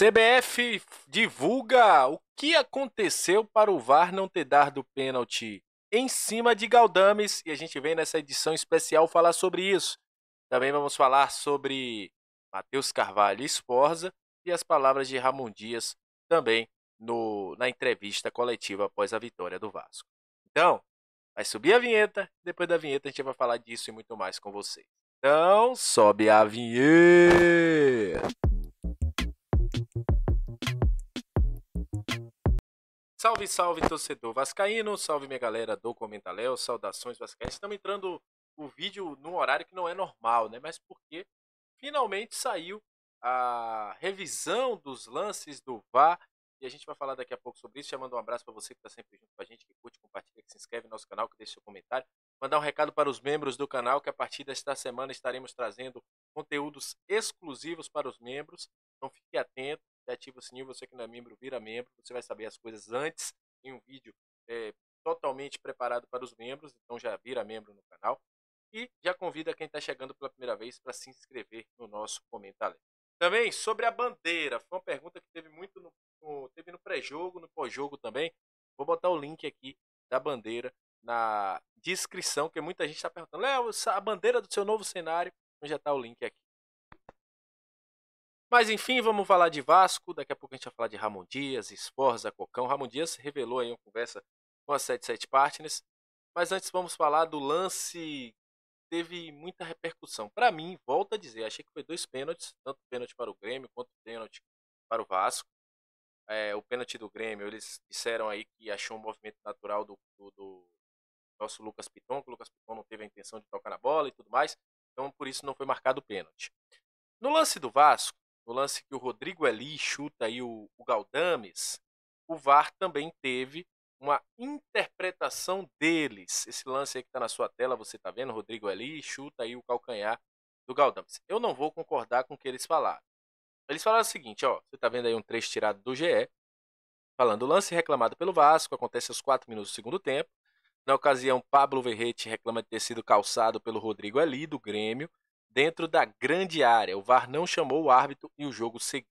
CBF divulga o que aconteceu para o VAR não ter dado pênalti em cima de Galdames e a gente vem nessa edição especial falar sobre isso. Também vamos falar sobre Matheus Carvalho Esforza e as palavras de Ramon Dias também no, na entrevista coletiva após a vitória do Vasco. Então, vai subir a vinheta, depois da vinheta a gente vai falar disso e muito mais com vocês. Então, sobe a vinheta! Salve, salve, torcedor vascaíno, salve minha galera do Comentaléu, saudações vascaínas. Estamos entrando o vídeo num horário que não é normal, né? Mas porque finalmente saiu a revisão dos lances do VAR e a gente vai falar daqui a pouco sobre isso. Já mandando um abraço para você que está sempre junto com a gente, que curte, compartilha, que se inscreve no nosso canal, que deixa seu comentário. Mandar um recado para os membros do canal, que a partir desta semana estaremos trazendo conteúdos exclusivos para os membros. Então fique atento ativa o sininho, você que não é membro, vira membro, você vai saber as coisas antes em um vídeo é, totalmente preparado para os membros, então já vira membro no canal. E já convida quem está chegando pela primeira vez para se inscrever no nosso comentário. Também sobre a bandeira, foi uma pergunta que teve muito no, no teve no pré-jogo, no pós-jogo também. Vou botar o link aqui da bandeira na descrição, que muita gente está perguntando, Léo, a bandeira do seu novo cenário, então já está o link aqui. Mas enfim, vamos falar de Vasco. Daqui a pouco a gente vai falar de Ramon Dias, Esforza, Cocão. Ramon Dias revelou aí uma conversa com a 77 Partners. Mas antes vamos falar do lance teve muita repercussão. Para mim, volta a dizer, achei que foi dois pênaltis, tanto pênalti para o Grêmio quanto pênalti para o Vasco. É, o pênalti do Grêmio, eles disseram aí que achou um movimento natural do, do, do nosso Lucas Piton, que o Lucas Piton não teve a intenção de tocar na bola e tudo mais, então por isso não foi marcado o pênalti. No lance do Vasco, no lance que o Rodrigo Eli chuta aí o, o Galdames, o VAR também teve uma interpretação deles. Esse lance aí que está na sua tela, você está vendo, Rodrigo Eli chuta aí o calcanhar do Galdames. Eu não vou concordar com o que eles falaram. Eles falaram o seguinte, ó, você está vendo aí um trecho tirado do GE, falando o lance reclamado pelo Vasco, acontece aos 4 minutos do segundo tempo. Na ocasião, Pablo Verrete reclama de ter sido calçado pelo Rodrigo Eli, do Grêmio, dentro da grande área. O VAR não chamou o árbitro e o jogo seguiu.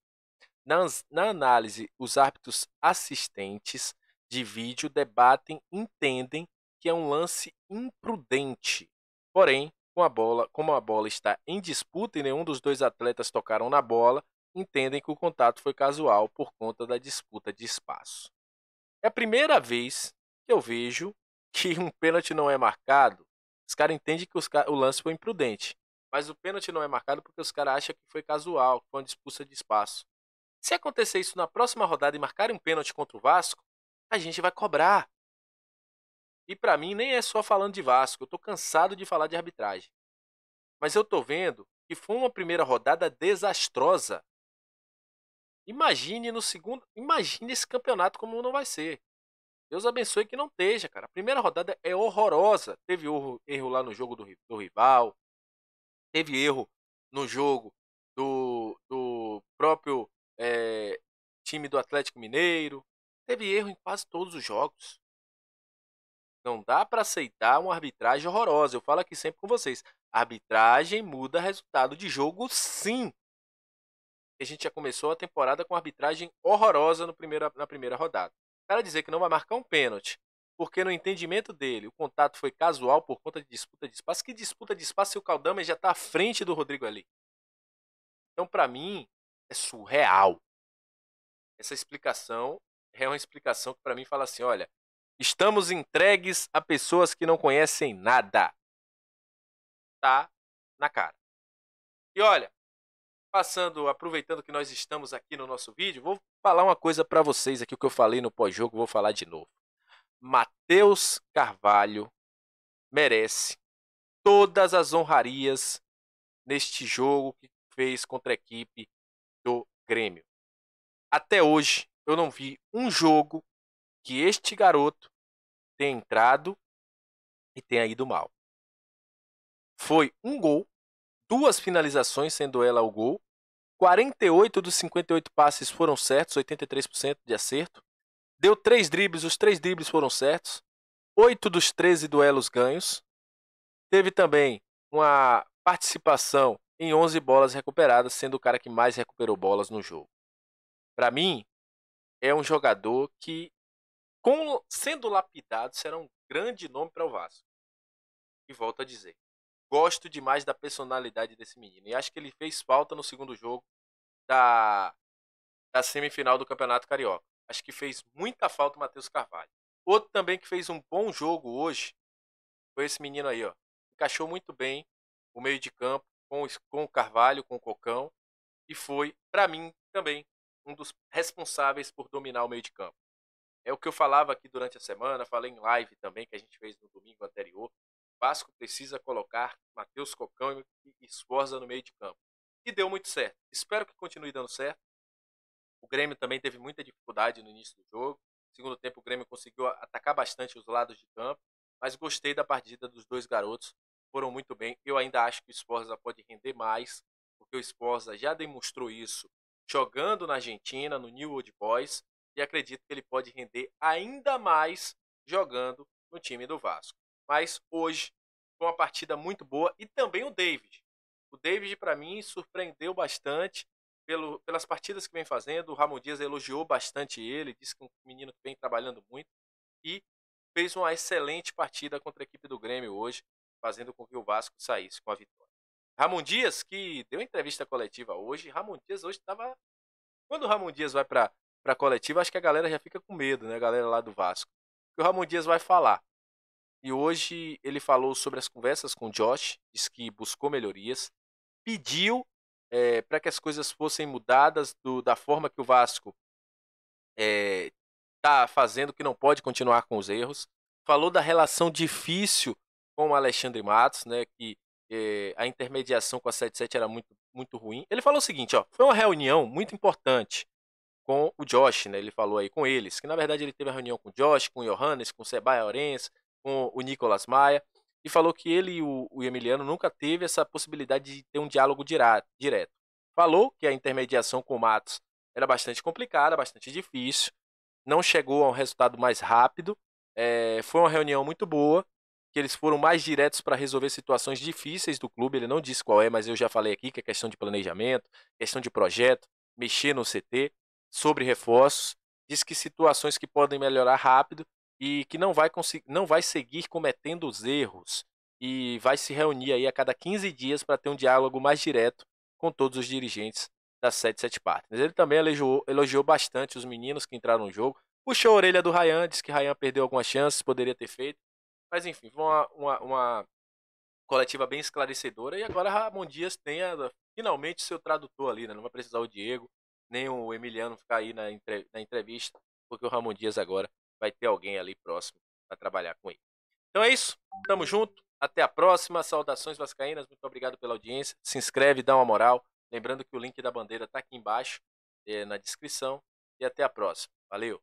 Na, na análise, os árbitros assistentes de vídeo debatem, entendem que é um lance imprudente. Porém, com a bola, como a bola está em disputa e nenhum dos dois atletas tocaram na bola, entendem que o contato foi casual por conta da disputa de espaço. É a primeira vez que eu vejo que um pênalti não é marcado. Os caras entendem que os, o lance foi imprudente mas o pênalti não é marcado porque os caras acham que foi casual, que foi uma disputa de espaço. Se acontecer isso na próxima rodada e marcarem um pênalti contra o Vasco, a gente vai cobrar. E para mim nem é só falando de Vasco, eu tô cansado de falar de arbitragem. Mas eu tô vendo que foi uma primeira rodada desastrosa. Imagine no segundo, imagine esse campeonato como não vai ser. Deus abençoe que não esteja, cara. A primeira rodada é horrorosa. Teve erro, erro lá no jogo do, do rival, teve erro no jogo do, do próprio é, time do Atlético Mineiro. Teve erro em quase todos os jogos. Não dá para aceitar uma arbitragem horrorosa. Eu falo aqui sempre com vocês. arbitragem muda resultado de jogo, sim. A gente já começou a temporada com arbitragem horrorosa no primeiro, na primeira rodada. O cara dizer que não vai marcar um pênalti porque no entendimento dele, o contato foi casual por conta de disputa de espaço. Que disputa de espaço se o Caldama já está à frente do Rodrigo ali? Então, para mim, é surreal. Essa explicação é uma explicação que para mim fala assim, olha, estamos entregues a pessoas que não conhecem nada. Tá na cara. E olha, passando, aproveitando que nós estamos aqui no nosso vídeo, vou falar uma coisa para vocês aqui o que eu falei no pós-jogo, vou falar de novo. Matheus Carvalho merece todas as honrarias neste jogo que fez contra a equipe do Grêmio. Até hoje eu não vi um jogo que este garoto tenha entrado e tenha ido mal. Foi um gol, duas finalizações, sendo ela o gol. 48 dos 58 passes foram certos, 83% de acerto. Deu três dribles, os três dribles foram certos. Oito dos 13 duelos ganhos. Teve também uma participação em 11 bolas recuperadas, sendo o cara que mais recuperou bolas no jogo. Para mim, é um jogador que, com, sendo lapidado, será um grande nome para o Vasco. E volto a dizer, gosto demais da personalidade desse menino. E acho que ele fez falta no segundo jogo da, da semifinal do Campeonato Carioca. Acho que fez muita falta o Matheus Carvalho. Outro também que fez um bom jogo hoje foi esse menino aí, ó. Encaixou muito bem o meio de campo com, com o Carvalho, com o Cocão. E foi, para mim, também um dos responsáveis por dominar o meio de campo. É o que eu falava aqui durante a semana, falei em live também, que a gente fez no domingo anterior. O Vasco precisa colocar Matheus Cocão e Esforza no meio de campo. E deu muito certo. Espero que continue dando certo. O Grêmio também teve muita dificuldade no início do jogo. No segundo tempo, o Grêmio conseguiu atacar bastante os lados de campo, mas gostei da partida dos dois garotos. Foram muito bem. Eu ainda acho que o esposa pode render mais, porque o esposa já demonstrou isso jogando na Argentina, no New Old Boys, e acredito que ele pode render ainda mais jogando no time do Vasco. Mas hoje foi uma partida muito boa e também o David. O David, para mim, surpreendeu bastante pelo, pelas partidas que vem fazendo. O Ramon Dias elogiou bastante ele, disse que é um menino que vem trabalhando muito e fez uma excelente partida contra a equipe do Grêmio hoje, fazendo com que o Vasco saísse com a vitória. Ramon Dias, que deu entrevista coletiva hoje, Ramon Dias hoje estava. Quando o Ramon Dias vai para a coletiva, acho que a galera já fica com medo, né? A galera lá do Vasco. Que o Ramon Dias vai falar. E hoje ele falou sobre as conversas com o Josh, disse que buscou melhorias, pediu é, eh, para que as coisas fossem mudadas do, da forma que o Vasco está eh, é, fazendo, que não pode continuar com os erros. Falou da relação difícil com o Alexandre Matos, né, que é, a intermediação com a 77 era muito, muito ruim. Ele falou o seguinte, ó, foi uma reunião muito importante com o Josh, né? Ele falou aí com eles, que na verdade ele teve a reunião com o Josh, com o Johannes, com o Sebaia Orense, com o Nicolas Maia e falou que ele e o, o Emiliano nunca teve essa possibilidade de ter um diálogo direto. Falou que a intermediação com o Matos era bastante complicada, bastante difícil, não chegou a um resultado mais rápido. É, foi uma reunião muito boa, que eles foram mais diretos para resolver situações difíceis do clube. Ele não disse qual é, mas eu já falei aqui que é questão de planejamento, questão de projeto, mexer no CT, sobre reforços. Diz que situações que podem melhorar rápido e que não vai, não vai seguir cometendo os erros e vai se reunir aí a cada 15 dias para ter um diálogo mais direto com todos os dirigentes da 77 Partners. Ele também elogiou, elogiou bastante os meninos que entraram no jogo, puxou a orelha do Ryan, disse que Ryan perdeu algumas chances, poderia ter feito, mas enfim, foi uma, uma, uma coletiva bem esclarecedora e agora Ramon Dias tem a, finalmente seu tradutor ali, né? não vai precisar o Diego, nem o Emiliano ficar aí na, entre, na entrevista, porque o Ramon Dias agora vai ter alguém ali próximo para trabalhar com ele. Então é isso, tamo junto, até a próxima, saudações vascaínas, muito obrigado pela audiência, se inscreve, dá uma moral, lembrando que o link da bandeira está aqui embaixo, eh, na descrição, e até a próxima, valeu!